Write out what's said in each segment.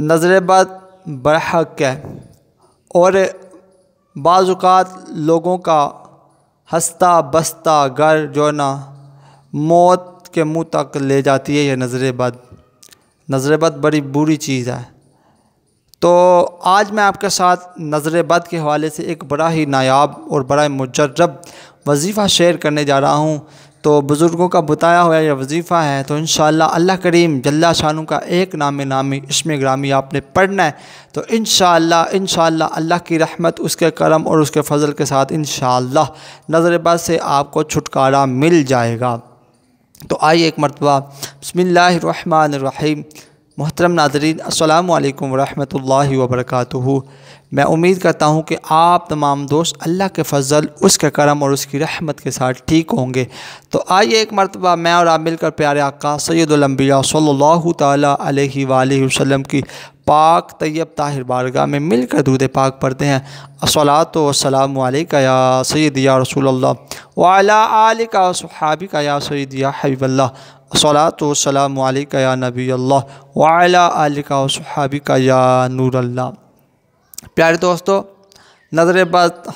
नज़रबाद बरहक है और बाज़ात लोगों का हस्ता बस्ता घर जो ना मौत के मुँह तक ले जाती है यह नज़रबद नज़रबद बड़ी बुरी चीज़ है तो आज मैं आपके साथ नज़रबद के हवाले से एक बड़ा ही नायाब और बड़ा ही मुजरब वजीफ़ा शेयर करने जा रहा हूँ तो बुज़ुर्गों का बताया हुआ यह वजीफ़ा है तो इन अल्लाह करीम जल्ला शानू का एक नाम नामी इसमें ग्रामी आपने पढ़ना है तो इन इन अल्लाह की रहमत उसके करम और उसके फजल के साथ इन नज़रबाज़ से आपको छुटकारा मिल जाएगा तो आइए एक मरतबा बसमिल्लर मोहतरम नाजरीन अल्लाम वरहमल वबरक मैं उम्मीद करता हूँ कि आप तमाम दोस्त अल्लाह के फ़ज़ल उसके करम और उसकी रहमत के साथ ठीक होंगे तो आइए एक मरतबा मैं और आप मिलकर प्यारे आका सैदुलम्बिया सल्ला वसल्लम की पाक तैयब ताहिर बारगाह में मिलकर दूध पाक पढ़ते हैं असलात वसलाम या सैद रसूल वाल आलिका सहाबी का या सैद या हबीबल्ला सलातम या नबी अल्लाह वहाबी का या नूर अल्लाह प्यारे दोस्तों नज़र बद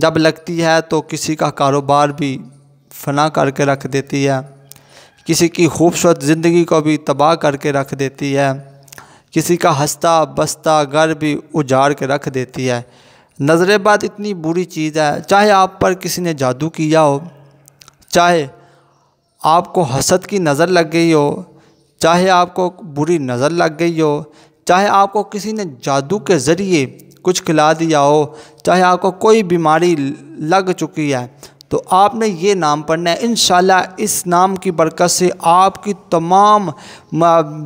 जब लगती है तो किसी का कारोबार भी फना करके रख देती है किसी की खूबसूरत ज़िंदगी को भी तबाह करके रख देती है किसी का हंसता बसता घर भी उजाड़ के रख देती है नज़र बात इतनी बुरी चीज़ है चाहे आप पर किसी ने जादू किया हो चाहे आपको हसद की नज़र लग गई हो चाहे आपको बुरी नज़र लग गई हो चाहे आपको किसी ने जादू के ज़रिए कुछ खिला दिया हो चाहे आपको कोई बीमारी लग चुकी है तो आपने ये नाम पढ़ना है इन इस नाम की बरकत से आपकी तमाम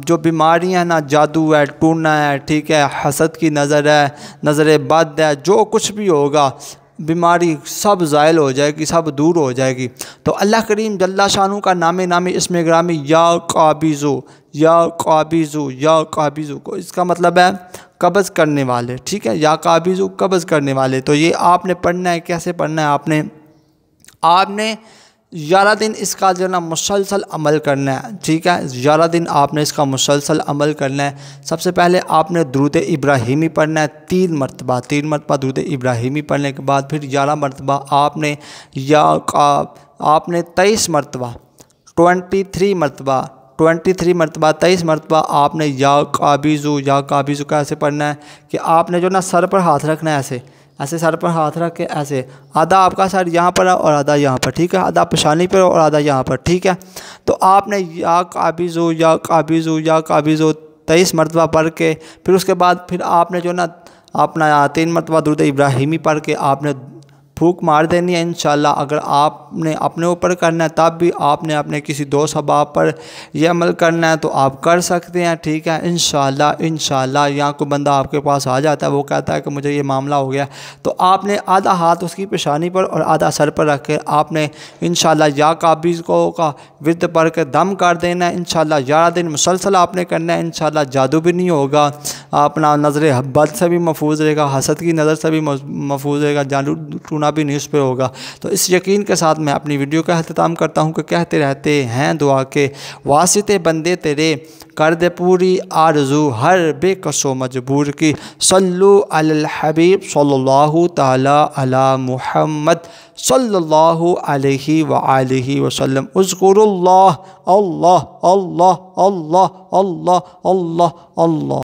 जो बीमारियां ना जादू है टूना है ठीक है हसद की नज़र है नज़र बद है जो कुछ भी होगा बीमारी सब ज़ायल हो जाएगी सब दूर हो जाएगी तो अल्लाह करीम जल्ला शानू का नामे नामे इसमें ग्रामी या काबिज़ो या काबिज़ो या काबिज़ो को इसका मतलब है कब्ज़ करने वाले ठीक है या काबिज़ो कब्ज़ करने वाले तो ये आपने पढ़ना है कैसे पढ़ना है आपने आपने ग्यारह दिन इसका जो ना मुसलसल अमल करना है ठीक है ग्यारह दिन आपने इसका मुसलसल अमल करना है सबसे पहले आपने दरुद इब्राहिमी पढ़ना है तीन मरतबा तीन मरतबा दरुद इब्राहिमी पढ़ने के बाद फिर ग्यारह मरतबा आपने या आपने तेईस मरतबा ट्वेंटी थ्री मरतबा ट्वेंटी थ्री मरतबा तेईस मरतबा आपने या काबिज़ू या काबिज़ू कैसे पढ़ना है कि आपने जो ना सर पर हाथ रखना है ऐसे ऐसे सर पर हाथ रख के ऐसे आधा आपका सर यहाँ पर है और आधा यहाँ पर ठीक है आधा पेशानी पर और आधा यहाँ पर ठीक है तो आपने या काबिज़ हो या काबिज़ हो या काबिज़ हो तेईस मरतबा पढ़ के फिर उसके बाद फिर आपने जो ना अपना तीन मरतबा दुरुद इब्राहिमी पढ़ के आपने फूक मार देनी है इन अगर आपने अपने ऊपर करना है तब भी आपने अपने किसी दोस्त अहबाब पर यह अमल करना है तो आप कर सकते हैं ठीक है इन शाला या कोई बंदा आपके पास आ जाता है वो कहता है कि मुझे ये मामला हो गया तो आपने आधा हाथ उसकी पेशानी पर और आधा सर पर रख के आपने इन या काबीज़ को का विद पढ़ के दम कर देना है इन ग्यारह दिन मुसलसल आपने करना है इन जादू भी नहीं होगा अपना नज़र हब्बत से भी महफूज रहेगा हसद की नज़र से भी महफूज रहेगा जादू टूना होना भी न्यूज़ पर होगा तो इस यकीन के साथ मैं अपनी वीडियो का अहतमाम करता हूँ कि कहते रहते हैं दुआ के वासित बंदे तेरे कर दे पूरी आरजू हर बेकसो मजबूर की सल्लु अल हबीब सल्लल्लाहु ताला अला मुहम्मद सल्लल्लाहु अलैहि व आलिहि वसल्लम उज़कुरुल्लाह अल्लाह अल्लाह अल्लाह अल्लाह अल्लाह अल्लाह